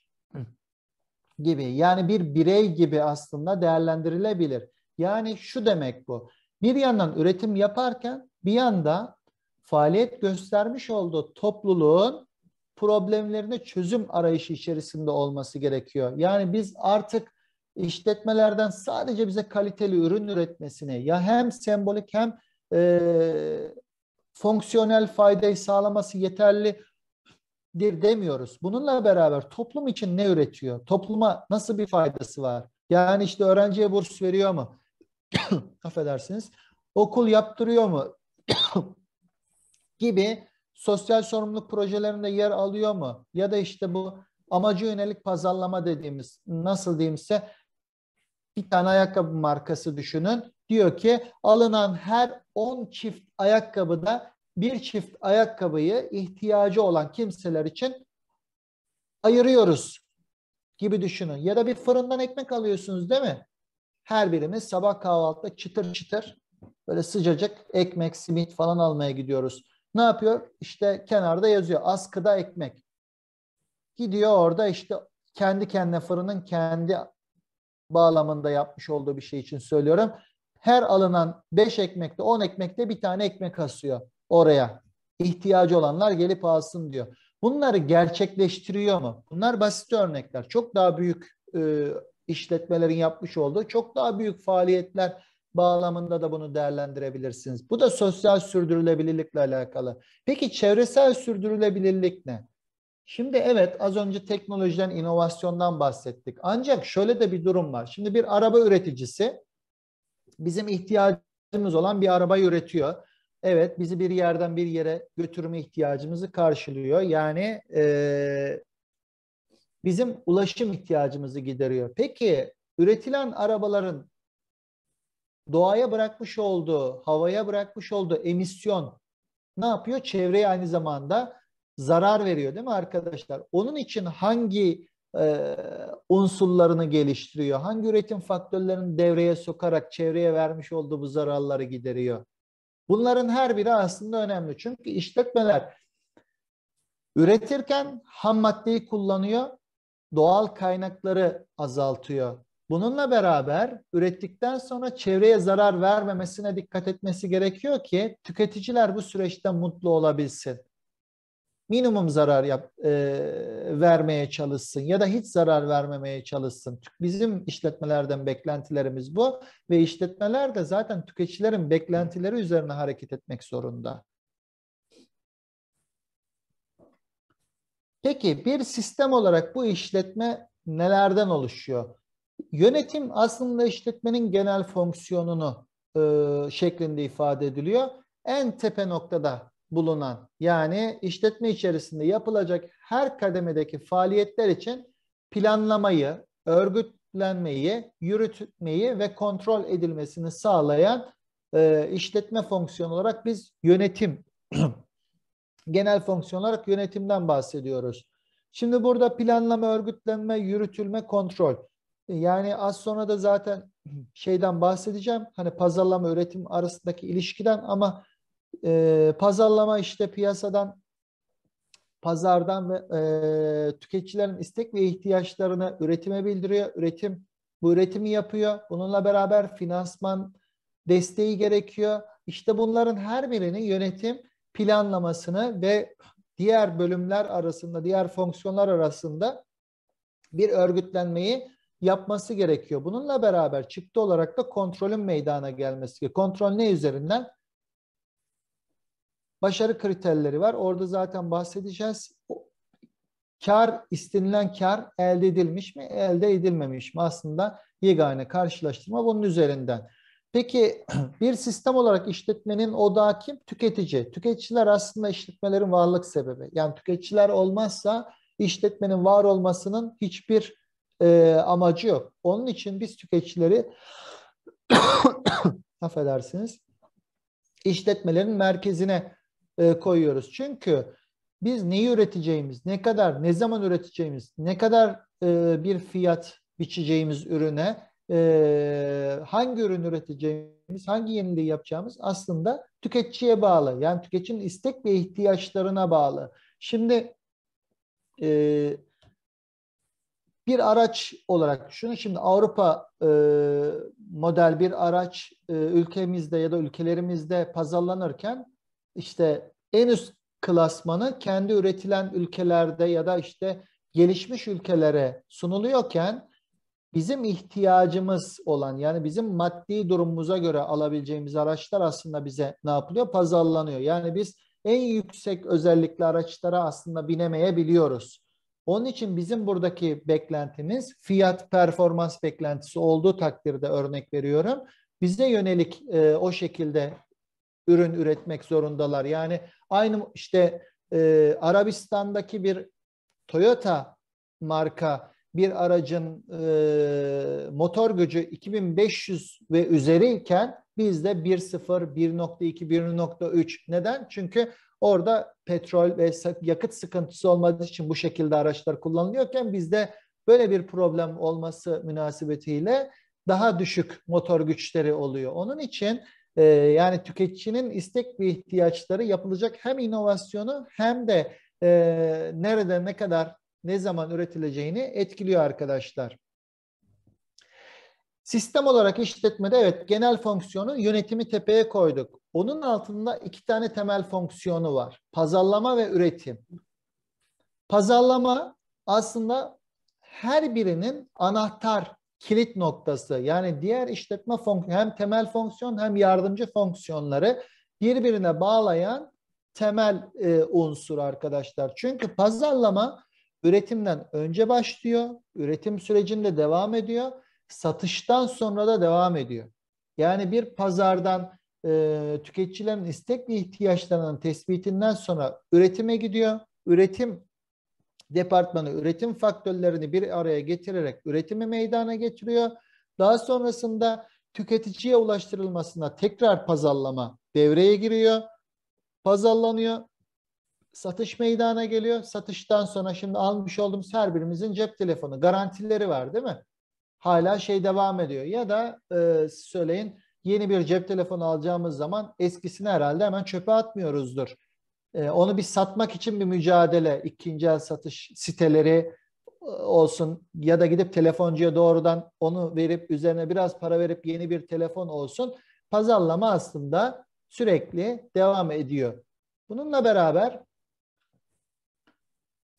[SPEAKER 1] gibi yani bir birey gibi aslında değerlendirilebilir. Yani şu demek bu. Bir yandan üretim yaparken bir yanda faaliyet göstermiş olduğu topluluğun problemlerine çözüm arayışı içerisinde olması gerekiyor. Yani biz artık işletmelerden sadece bize kaliteli ürün üretmesini ya hem sembolik hem e, fonksiyonel faydayı sağlaması yeterli dir demiyoruz. Bununla beraber toplum için ne üretiyor? Topluma nasıl bir faydası var? Yani işte öğrenciye burs veriyor mu? (coughs) Affedersiniz. Okul yaptırıyor mu? (coughs) gibi sosyal sorumluluk projelerinde yer alıyor mu? Ya da işte bu amacı yönelik pazarlama dediğimiz nasıl diyeyimse bir tane ayakkabı markası düşünün. Diyor ki alınan her 10 çift ayakkabıda bir çift ayakkabıyı ihtiyacı olan kimseler için ayırıyoruz gibi düşünün. Ya da bir fırından ekmek alıyorsunuz değil mi? Her birimiz sabah kahvaltıda çıtır çıtır böyle sıcacık ekmek, simit falan almaya gidiyoruz. Ne yapıyor? İşte kenarda yazıyor askıda ekmek. Gidiyor orada işte kendi kendine fırının kendi bağlamında yapmış olduğu bir şey için söylüyorum. Her alınan 5 ekmekte 10 ekmekte bir tane ekmek asıyor oraya. ihtiyacı olanlar gelip alsın diyor. Bunları gerçekleştiriyor mu? Bunlar basit örnekler. Çok daha büyük e, işletmelerin yapmış olduğu çok daha büyük faaliyetler bağlamında da bunu değerlendirebilirsiniz. Bu da sosyal sürdürülebilirlikle alakalı. Peki çevresel sürdürülebilirlik ne? Şimdi evet az önce teknolojiden, inovasyondan bahsettik. Ancak şöyle de bir durum var. Şimdi bir araba üreticisi bizim ihtiyacımız olan bir araba üretiyor evet bizi bir yerden bir yere götürme ihtiyacımızı karşılıyor. Yani e, bizim ulaşım ihtiyacımızı gideriyor. Peki üretilen arabaların doğaya bırakmış olduğu, havaya bırakmış olduğu emisyon ne yapıyor? Çevreye aynı zamanda zarar veriyor değil mi arkadaşlar? Onun için hangi e, unsurlarını geliştiriyor? Hangi üretim faktörlerini devreye sokarak çevreye vermiş olduğu bu zararları gideriyor? Bunların her biri aslında önemli. Çünkü işletmeler üretirken ham maddeyi kullanıyor, doğal kaynakları azaltıyor. Bununla beraber ürettikten sonra çevreye zarar vermemesine dikkat etmesi gerekiyor ki tüketiciler bu süreçte mutlu olabilsin minimum zarar yap, e, vermeye çalışsın ya da hiç zarar vermemeye çalışsın. Bizim işletmelerden beklentilerimiz bu ve işletmeler de zaten tüketicilerin beklentileri üzerine hareket etmek zorunda. Peki bir sistem olarak bu işletme nelerden oluşuyor? Yönetim aslında işletmenin genel fonksiyonunu e, şeklinde ifade ediliyor. En tepe noktada bulunan yani işletme içerisinde yapılacak her kademedeki faaliyetler için planlamayı, örgütlenmeyi, yürütmeyi ve kontrol edilmesini sağlayan e, işletme fonksiyonu olarak biz yönetim, (clears throat) genel fonksiyon olarak yönetimden bahsediyoruz. Şimdi burada planlama, örgütlenme, yürütülme, kontrol. E, yani az sonra da zaten (clears throat) şeyden bahsedeceğim. Hani pazarlama, üretim arasındaki ilişkiden ama e, pazarlama işte piyasadan, pazardan ve e, tüketicilerin istek ve ihtiyaçlarını üretime bildiriyor. Üretim bu üretimi yapıyor. Bununla beraber finansman desteği gerekiyor. İşte bunların her birini yönetim planlamasını ve diğer bölümler arasında, diğer fonksiyonlar arasında bir örgütlenmeyi yapması gerekiyor. Bununla beraber çıktı olarak da kontrolün meydana gelmesi gerekiyor. Kontrol ne üzerinden? Başarı kriterleri var. Orada zaten bahsedeceğiz. Kar, istenilen kar elde edilmiş mi, elde edilmemiş mi? Aslında yegane karşılaştırma bunun üzerinden. Peki (clears throat) bir sistem olarak işletmenin odağı kim? Tüketici. Tüketiciler aslında işletmelerin varlık sebebi. Yani tüketiciler olmazsa işletmenin var olmasının hiçbir e, amacı yok. Onun için biz tüketicileri (clears throat) affedersiniz işletmelerin merkezine e, koyuyoruz. Çünkü biz neyi üreteceğimiz, ne kadar, ne zaman üreteceğimiz, ne kadar e, bir fiyat biçeceğimiz ürüne, e, hangi ürün üreteceğimiz, hangi yeniliği yapacağımız aslında tüketiciye bağlı. Yani tüketicinin istek ve ihtiyaçlarına bağlı. Şimdi bir araç olarak düşünün. Şimdi Avrupa model bir araç ülkemizde ya da ülkelerimizde pazarlanırken işte en üst klasmanı kendi üretilen ülkelerde ya da işte gelişmiş ülkelere sunuluyorken bizim ihtiyacımız olan yani bizim maddi durumumuza göre alabileceğimiz araçlar aslında bize ne yapılıyor? Pazarlanıyor. Yani biz en yüksek özellikli araçlara aslında binemeyebiliyoruz. Onun için bizim buradaki beklentimiz fiyat performans beklentisi olduğu takdirde örnek veriyorum. Bize yönelik e, o şekilde ürün üretmek zorundalar. Yani aynı işte e, Arabistan'daki bir Toyota marka bir aracın e, motor gücü 2500 ve üzeriyken bizde 1.0, 1.2, 1.3. Neden? Çünkü orada petrol ve yakıt sıkıntısı olmadığı için bu şekilde araçlar kullanılıyorken bizde böyle bir problem olması münasebetiyle daha düşük motor güçleri oluyor. Onun için ee, yani tüketicinin istek ve ihtiyaçları yapılacak hem inovasyonu hem de e, nerede ne kadar ne zaman üretileceğini etkiliyor arkadaşlar. Sistem olarak işletmede evet genel fonksiyonu yönetimi tepeye koyduk. Onun altında iki tane temel fonksiyonu var. Pazarlama ve üretim. Pazarlama aslında her birinin anahtar kilit noktası. Yani diğer işletme fonksiyonu hem temel fonksiyon hem yardımcı fonksiyonları birbirine bağlayan temel e, unsur arkadaşlar. Çünkü pazarlama üretimden önce başlıyor, üretim sürecinde devam ediyor, satıştan sonra da devam ediyor. Yani bir pazardan e, tüketicilerin istek ve ihtiyaçlarının tespitinden sonra üretime gidiyor. Üretim departmanı üretim faktörlerini bir araya getirerek üretimi meydana getiriyor. Daha sonrasında tüketiciye ulaştırılmasına tekrar pazarlama devreye giriyor. Pazarlanıyor. Satış meydana geliyor. Satıştan sonra şimdi almış olduğumuz her birimizin cep telefonu garantileri var değil mi? Hala şey devam ediyor. Ya da e, söyleyin yeni bir cep telefonu alacağımız zaman eskisini herhalde hemen çöpe atmıyoruzdur ee, onu bir satmak için bir mücadele, ikinci el satış siteleri e, olsun ya da gidip telefoncuya doğrudan onu verip üzerine biraz para verip yeni bir telefon olsun. Pazarlama aslında sürekli devam ediyor. Bununla beraber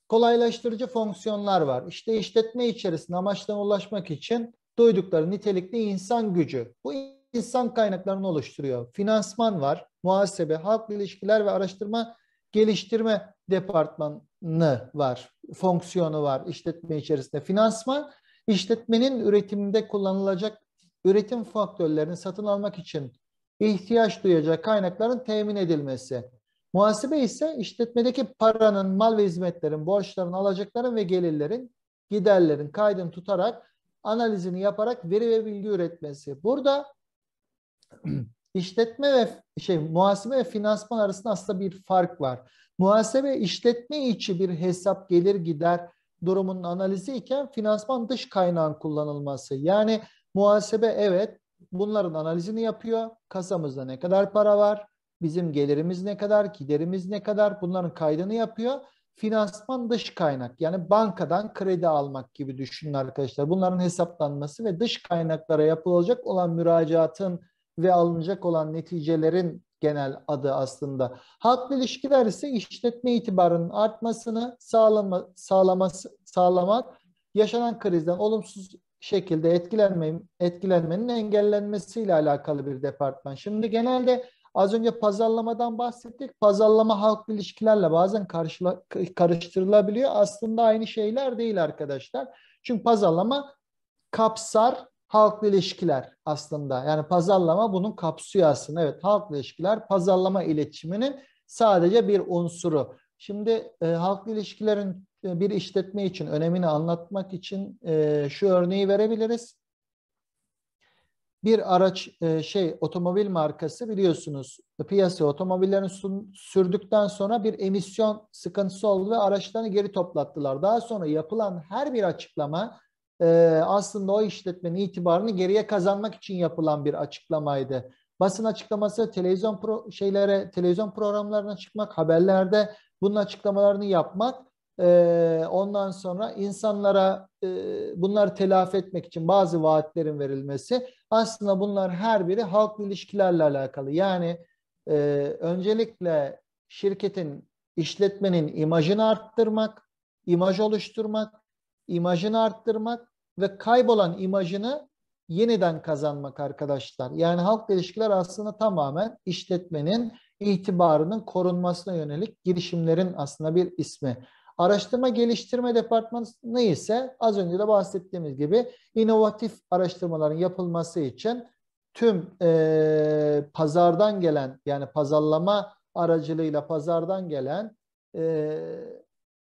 [SPEAKER 1] kolaylaştırıcı fonksiyonlar var. İşte işletme içerisinde amaçtan ulaşmak için duydukları nitelikli insan gücü. Bu insan kaynaklarını oluşturuyor. Finansman var, muhasebe, halk ilişkiler ve araştırma geliştirme departmanı var, fonksiyonu var işletme içerisinde. Finansman işletmenin üretiminde kullanılacak üretim faktörlerini satın almak için ihtiyaç duyacak kaynakların temin edilmesi. Muhasebe ise işletmedeki paranın, mal ve hizmetlerin, borçların, alacakların ve gelirlerin, giderlerin kaydını tutarak analizini yaparak veri ve bilgi üretmesi. Burada (clears throat) İşletme ve şey muhasebe ve finansman arasında aslında bir fark var. Muhasebe işletme içi bir hesap gelir gider durumunun analizi iken finansman dış kaynağın kullanılması. Yani muhasebe evet bunların analizini yapıyor. Kasamızda ne kadar para var? Bizim gelirimiz ne kadar? Giderimiz ne kadar? Bunların kaydını yapıyor. Finansman dış kaynak yani bankadan kredi almak gibi düşünün arkadaşlar. Bunların hesaplanması ve dış kaynaklara yapılacak olan müracaatın ve alınacak olan neticelerin genel adı aslında. Halkla ilişkiler ise işletme itibarının artmasını sağlama, sağlaması, sağlamak, yaşanan krizden olumsuz şekilde etkilenme, etkilenmenin engellenmesiyle alakalı bir departman. Şimdi genelde az önce pazarlamadan bahsettik. Pazarlama halk ilişkilerle bazen karşıla, karıştırılabiliyor. Aslında aynı şeyler değil arkadaşlar. Çünkü pazarlama kapsar halkla ilişkiler aslında. Yani pazarlama bunun kapsıyor aslında. Evet halkla ilişkiler pazarlama iletişiminin sadece bir unsuru. Şimdi e, halkla ilişkilerin e, bir işletme için önemini anlatmak için e, şu örneği verebiliriz. Bir araç e, şey otomobil markası biliyorsunuz piyasaya otomobillerini sun, sürdükten sonra bir emisyon sıkıntısı oldu ve araçlarını geri toplattılar. Daha sonra yapılan her bir açıklama ee, aslında o işletmenin itibarını geriye kazanmak için yapılan bir açıklamaydı. Basın açıklaması, televizyon pro şeylere, televizyon programlarına çıkmak, haberlerde bunun açıklamalarını yapmak, ee, ondan sonra insanlara e, bunları telafi etmek için bazı vaatlerin verilmesi. Aslında bunlar her biri halk ilişkilerle alakalı. Yani e, öncelikle şirketin, işletmenin imajını arttırmak, imaj oluşturmak, imajını arttırmak ve kaybolan imajını yeniden kazanmak arkadaşlar. Yani halk ilişkiler aslında tamamen işletmenin itibarının korunmasına yönelik girişimlerin aslında bir ismi. Araştırma geliştirme departmanı ise az önce de bahsettiğimiz gibi inovatif araştırmaların yapılması için tüm e, pazardan gelen yani pazarlama aracılığıyla pazardan gelen e,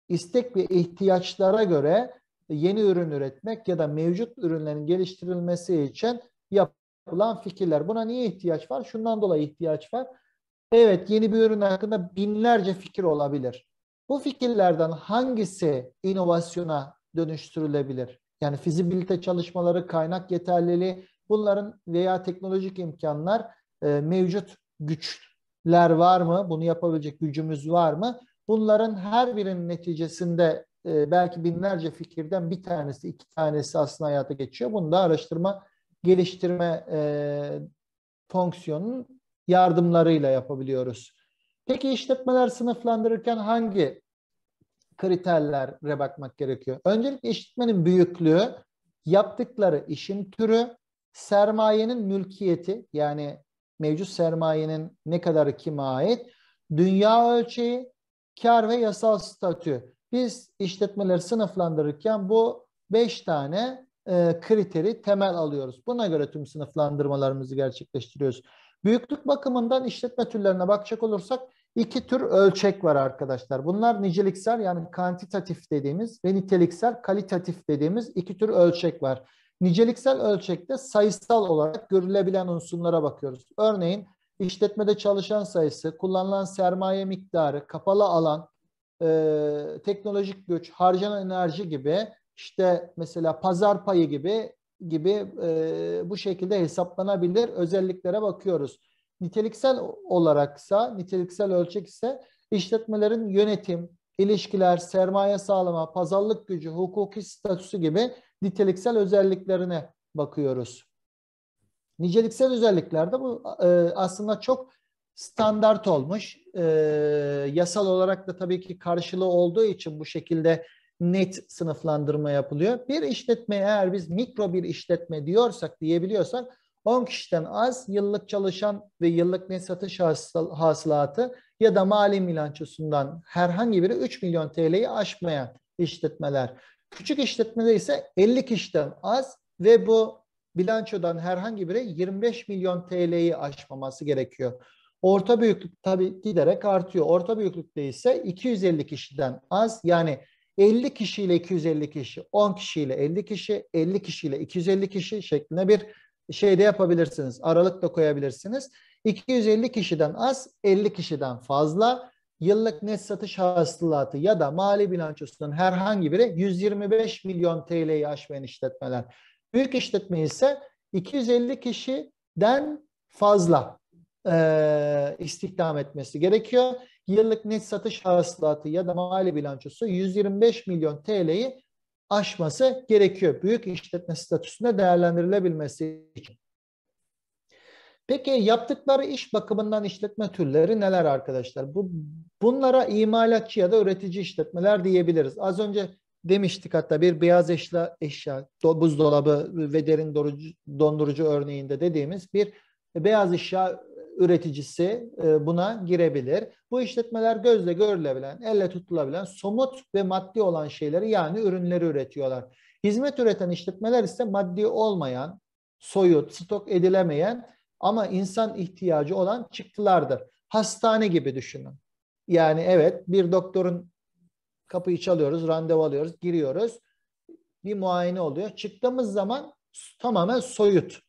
[SPEAKER 1] istek ve ihtiyaçlara göre yeni ürün üretmek ya da mevcut ürünlerin geliştirilmesi için yapılan fikirler. Buna niye ihtiyaç var? Şundan dolayı ihtiyaç var. Evet yeni bir ürün hakkında binlerce fikir olabilir. Bu fikirlerden hangisi inovasyona dönüştürülebilir? Yani fizibilite çalışmaları, kaynak yeterliliği bunların veya teknolojik imkanlar e, mevcut güçler var mı? Bunu yapabilecek gücümüz var mı? Bunların her birinin neticesinde e, belki binlerce fikirden bir tanesi, iki tanesi aslında hayata geçiyor. Bunu da araştırma, geliştirme e, fonksiyonunun yardımlarıyla yapabiliyoruz. Peki işletmeler sınıflandırırken hangi kriterlere bakmak gerekiyor? Öncelikle işletmenin büyüklüğü, yaptıkları işin türü, sermayenin mülkiyeti yani mevcut sermayenin ne kadar kime ait, dünya ölçeği, kar ve yasal statü. Biz işletmeleri sınıflandırırken bu beş tane e, kriteri temel alıyoruz. Buna göre tüm sınıflandırmalarımızı gerçekleştiriyoruz. Büyüklük bakımından işletme türlerine bakacak olursak iki tür ölçek var arkadaşlar. Bunlar niceliksel yani kantitatif dediğimiz ve niteliksel kalitatif dediğimiz iki tür ölçek var. Niceliksel ölçekte sayısal olarak görülebilen unsurlara bakıyoruz. Örneğin işletmede çalışan sayısı, kullanılan sermaye miktarı, kapalı alan, e, teknolojik güç, harcanan enerji gibi işte mesela pazar payı gibi gibi e, bu şekilde hesaplanabilir özelliklere bakıyoruz. Niteliksel olaraksa, niteliksel ölçek ise işletmelerin yönetim, ilişkiler, sermaye sağlama, pazarlık gücü, hukuki statüsü gibi niteliksel özelliklerine bakıyoruz. Niceliksel özelliklerde bu e, aslında çok standart olmuş. E, yasal olarak da tabii ki karşılığı olduğu için bu şekilde net sınıflandırma yapılıyor. Bir işletme eğer biz mikro bir işletme diyorsak diyebiliyorsak 10 kişiden az yıllık çalışan ve yıllık net satış hasıl, hasılatı ya da mali bilançosundan herhangi biri 3 milyon TL'yi aşmayan işletmeler. Küçük işletmede ise 50 kişiden az ve bu bilançodan herhangi biri 25 milyon TL'yi aşmaması gerekiyor. Orta büyüklük tabii giderek artıyor. Orta büyüklükte ise 250 kişiden az yani 50 kişiyle 250 kişi, 10 kişiyle 50 kişi, 50 kişiyle 250 kişi şeklinde bir şey de yapabilirsiniz. Aralık da koyabilirsiniz. 250 kişiden az, 50 kişiden fazla yıllık net satış hasılatı ya da mali bilançosunun herhangi biri 125 milyon TL'yi aşmayan işletmeler. Büyük işletme ise 250 kişiden fazla e, istihdam etmesi gerekiyor. Yıllık net satış hasılatı ya da mali bilançosu 125 milyon TL'yi aşması gerekiyor. Büyük işletme statüsünde değerlendirilebilmesi için. Peki yaptıkları iş bakımından işletme türleri neler arkadaşlar? Bu bunlara imalatçı ya da üretici işletmeler diyebiliriz. Az önce demiştik hatta bir beyaz eşya, eşya do, buzdolabı ve derin dorucu, dondurucu örneğinde dediğimiz bir beyaz eşya üreticisi e, buna girebilir. Bu işletmeler gözle görülebilen, elle tutulabilen somut ve maddi olan şeyleri yani ürünleri üretiyorlar. Hizmet üreten işletmeler ise maddi olmayan, soyut, stok edilemeyen ama insan ihtiyacı olan çıktılardır. Hastane gibi düşünün. Yani evet bir doktorun kapıyı çalıyoruz, randevu alıyoruz, giriyoruz. Bir muayene oluyor. Çıktığımız zaman tamamen soyut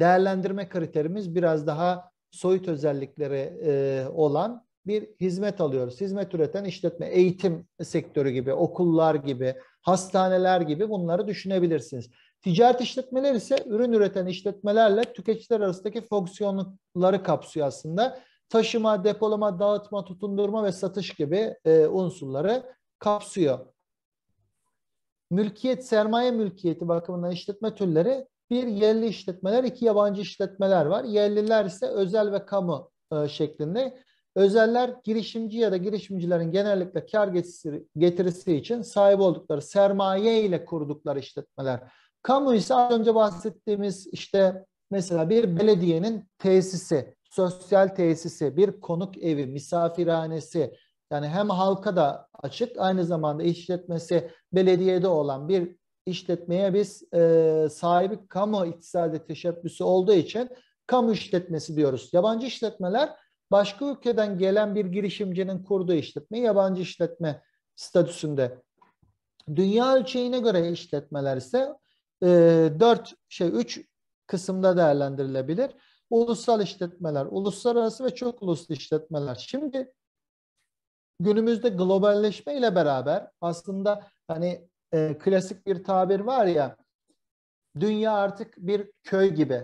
[SPEAKER 1] değerlendirme kriterimiz biraz daha soyut özelliklere e, olan bir hizmet alıyoruz. Hizmet üreten işletme, eğitim sektörü gibi, okullar gibi, hastaneler gibi bunları düşünebilirsiniz. Ticaret işletmeler ise ürün üreten işletmelerle tüketiciler arasındaki fonksiyonları kapsıyor aslında. Taşıma, depolama, dağıtma, tutundurma ve satış gibi e, unsurları kapsıyor. Mülkiyet, sermaye mülkiyeti bakımından işletme türleri bir yerli işletmeler, iki yabancı işletmeler var. Yerliler ise özel ve kamu e, şeklinde. Özeller girişimci ya da girişimcilerin genellikle kar getirisi, getirisi için sahip oldukları sermaye ile kurdukları işletmeler. Kamu ise az önce bahsettiğimiz işte mesela bir belediyenin tesisi, sosyal tesisi, bir konuk evi, misafirhanesi yani hem halka da açık aynı zamanda işletmesi belediyede olan bir işletmeye biz e, sahibi kamu iktisadi teşebbüsü olduğu için kamu işletmesi diyoruz. Yabancı işletmeler başka ülkeden gelen bir girişimcinin kurduğu işletme yabancı işletme statüsünde. Dünya ölçeğine göre işletmeler ise e, 4 şey 3 kısımda değerlendirilebilir. Ulusal işletmeler, uluslararası ve çok uluslu işletmeler. Şimdi günümüzde globalleşme ile beraber aslında hani e, klasik bir tabir var ya dünya artık bir köy gibi.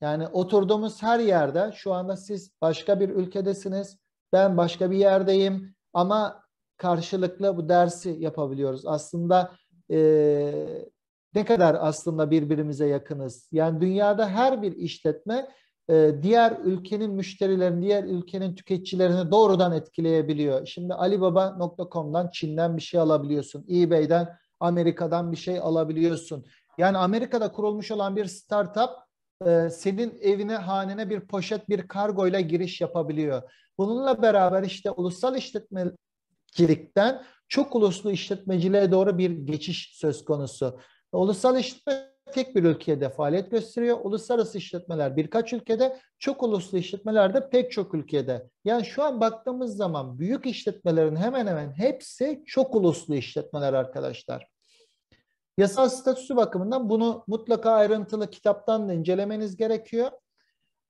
[SPEAKER 1] Yani oturduğumuz her yerde şu anda siz başka bir ülkedesiniz, ben başka bir yerdeyim ama karşılıklı bu dersi yapabiliyoruz. Aslında e, ne kadar aslında birbirimize yakınız. Yani dünyada her bir işletme e, diğer ülkenin müşterilerini, diğer ülkenin tüketicilerini doğrudan etkileyebiliyor. Şimdi Alibaba.com'dan Çin'den bir şey alabiliyorsun. eBay'den Amerika'dan bir şey alabiliyorsun. Yani Amerika'da kurulmuş olan bir startup e, senin evine, hanene bir poşet, bir kargoyla giriş yapabiliyor. Bununla beraber işte ulusal işletmecilikten çok uluslu işletmeciliğe doğru bir geçiş söz konusu. Ulusal işletme tek bir ülkede faaliyet gösteriyor. Uluslararası işletmeler birkaç ülkede, çok uluslu işletmeler de pek çok ülkede. Yani şu an baktığımız zaman büyük işletmelerin hemen hemen hepsi çok uluslu işletmeler arkadaşlar. Yasal statüsü bakımından bunu mutlaka ayrıntılı kitaptan da incelemeniz gerekiyor.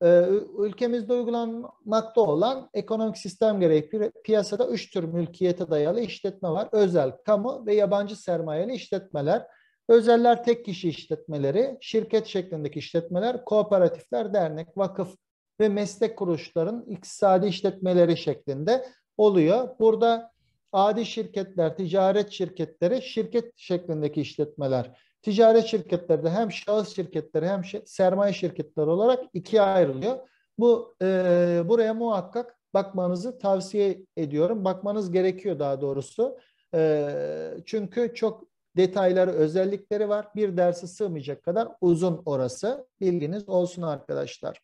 [SPEAKER 1] Ee, ülkemizde uygulanmakta olan ekonomik sistem gereği piyasada üç tür mülkiyete dayalı işletme var. Özel, kamu ve yabancı sermayeli işletmeler. Özeller tek kişi işletmeleri, şirket şeklindeki işletmeler, kooperatifler, dernek, vakıf ve meslek kuruluşların iktisadi işletmeleri şeklinde oluyor. Burada adi şirketler, ticaret şirketleri, şirket şeklindeki işletmeler. Ticaret şirketlerde hem şahıs şirketleri hem sermaye şirketleri olarak ikiye ayrılıyor. Bu e, buraya muhakkak bakmanızı tavsiye ediyorum. Bakmanız gerekiyor daha doğrusu. E, çünkü çok detayları, özellikleri var. Bir dersi sığmayacak kadar uzun orası. Bilginiz olsun arkadaşlar.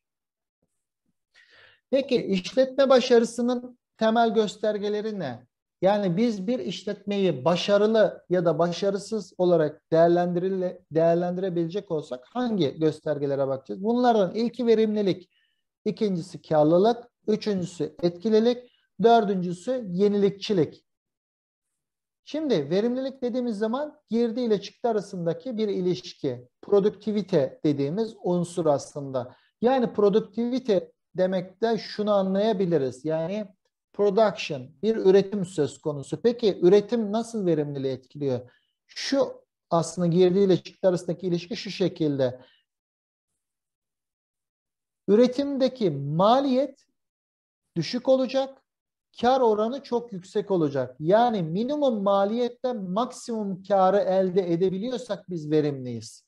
[SPEAKER 1] Peki işletme başarısının temel göstergeleri ne? Yani biz bir işletmeyi başarılı ya da başarısız olarak değerlendirebilecek olsak hangi göstergelere bakacağız? Bunlardan ilki verimlilik, ikincisi karlılık, üçüncüsü etkilelik, dördüncüsü yenilikçilik. Şimdi verimlilik dediğimiz zaman girdi ile çıktı arasındaki bir ilişki. Produktivite dediğimiz unsur aslında. Yani produktivite demekte de şunu anlayabiliriz. Yani production bir üretim söz konusu. Peki üretim nasıl verimliliği etkiliyor? Şu aslında girdi ile çıktı arasındaki ilişki şu şekilde. Üretimdeki maliyet düşük olacak kar oranı çok yüksek olacak. Yani minimum maliyette maksimum karı elde edebiliyorsak biz verimliyiz.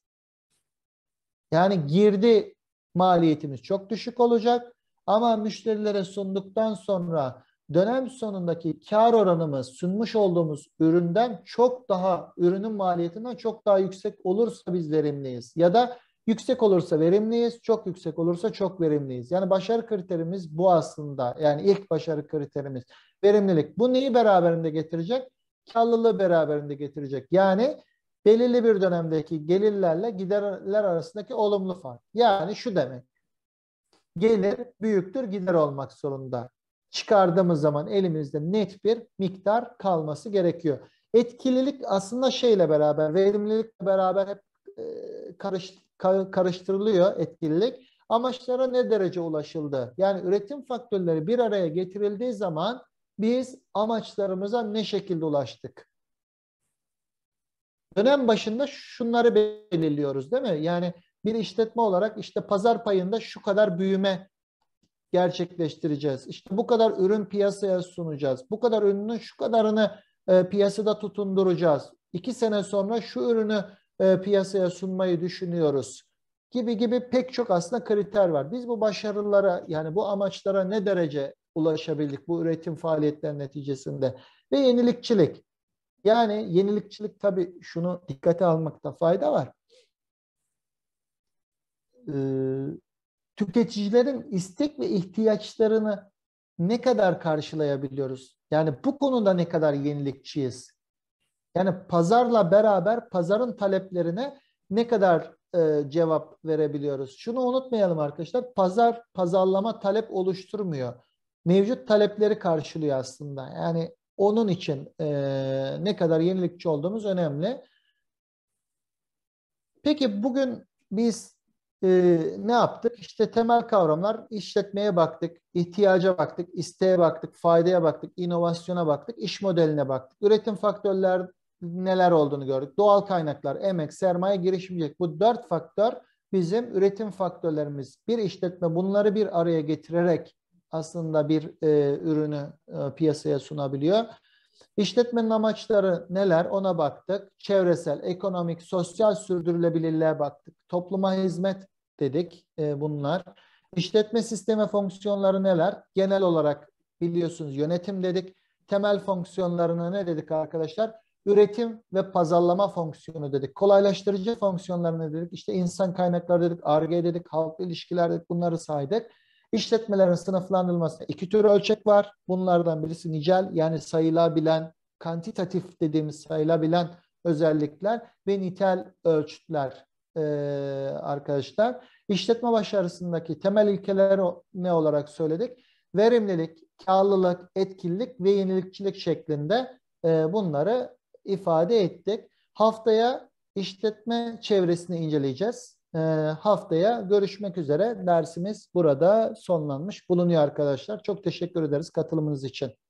[SPEAKER 1] Yani girdi maliyetimiz çok düşük olacak ama müşterilere sunduktan sonra dönem sonundaki kar oranımız sunmuş olduğumuz üründen çok daha ürünün maliyetinden çok daha yüksek olursa biz verimliyiz. Ya da Yüksek olursa verimliyiz, çok yüksek olursa çok verimliyiz. Yani başarı kriterimiz bu aslında. Yani ilk başarı kriterimiz verimlilik. Bu neyi beraberinde getirecek? Karlılığı beraberinde getirecek. Yani belirli bir dönemdeki gelirlerle giderler arasındaki olumlu fark. Yani şu demek. Gelir büyüktür gider olmak zorunda. Çıkardığımız zaman elimizde net bir miktar kalması gerekiyor. Etkililik aslında şeyle beraber, verimlilikle beraber hep e, karıştı karıştırılıyor etkililik. Amaçlara ne derece ulaşıldı? Yani üretim faktörleri bir araya getirildiği zaman biz amaçlarımıza ne şekilde ulaştık? Dönem başında şunları belirliyoruz değil mi? Yani bir işletme olarak işte pazar payında şu kadar büyüme gerçekleştireceğiz. İşte bu kadar ürün piyasaya sunacağız. Bu kadar ürünün şu kadarını e, piyasada tutunduracağız. İki sene sonra şu ürünü e, piyasaya sunmayı düşünüyoruz gibi gibi pek çok aslında kriter var. Biz bu başarılara yani bu amaçlara ne derece ulaşabildik bu üretim faaliyetleri neticesinde ve yenilikçilik. Yani yenilikçilik tabii şunu dikkate almakta fayda var. Ee, tüketicilerin istek ve ihtiyaçlarını ne kadar karşılayabiliyoruz? Yani bu konuda ne kadar yenilikçiyiz? Yani pazarla beraber pazarın taleplerine ne kadar e, cevap verebiliyoruz? Şunu unutmayalım arkadaşlar. Pazar pazarlama talep oluşturmuyor. Mevcut talepleri karşılıyor aslında. Yani onun için e, ne kadar yenilikçi olduğumuz önemli. Peki bugün biz e, ne yaptık? İşte temel kavramlar işletmeye baktık, ihtiyaca baktık, isteğe baktık, faydaya baktık, inovasyona baktık, iş modeline baktık. Üretim faktörler neler olduğunu gördük. Doğal kaynaklar, emek, sermaye, girişimcilik bu dört faktör bizim üretim faktörlerimiz. Bir işletme bunları bir araya getirerek aslında bir e, ürünü e, piyasaya sunabiliyor. İşletmenin amaçları neler ona baktık. Çevresel, ekonomik, sosyal sürdürülebilirliğe baktık. Topluma hizmet dedik e, bunlar. İşletme sistemi fonksiyonları neler? Genel olarak biliyorsunuz yönetim dedik. Temel fonksiyonlarına ne dedik arkadaşlar? üretim ve pazarlama fonksiyonu dedik. Kolaylaştırıcı fonksiyonlarını dedik. İşte insan kaynakları dedik, ARGE dedik, halk ilişkiler dedik. Bunları saydık. İşletmelerin sınıflandırılması iki tür ölçek var. Bunlardan birisi nicel yani sayılabilen, kantitatif dediğimiz sayılabilen özellikler ve nitel ölçütler e, arkadaşlar. İşletme başarısındaki temel ilkeleri ne olarak söyledik? Verimlilik, karlılık, etkinlik ve yenilikçilik şeklinde e, bunları ifade ettik. Haftaya işletme çevresini inceleyeceğiz. Ee, haftaya görüşmek üzere. Dersimiz burada sonlanmış bulunuyor arkadaşlar. Çok teşekkür ederiz katılımınız için.